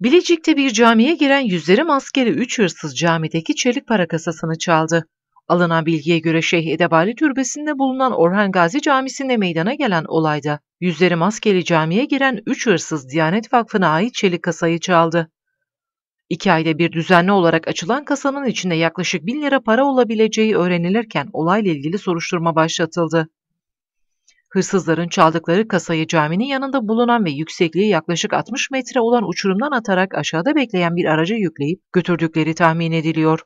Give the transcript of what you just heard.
Bilecik'te bir camiye giren yüzleri maskeli üç hırsız camideki çelik para kasasını çaldı. Alınan bilgiye göre Şeyh Edebali Türbesi'nde bulunan Orhan Gazi Camisi'nde meydana gelen olayda yüzleri maskeli camiye giren üç hırsız Diyanet Vakfı'na ait çelik kasayı çaldı. İki ayda bir düzenli olarak açılan kasanın içinde yaklaşık bin lira para olabileceği öğrenilirken olayla ilgili soruşturma başlatıldı. Hırsızların çaldıkları kasayı caminin yanında bulunan ve yüksekliği yaklaşık 60 metre olan uçurumdan atarak aşağıda bekleyen bir araca yükleyip götürdükleri tahmin ediliyor.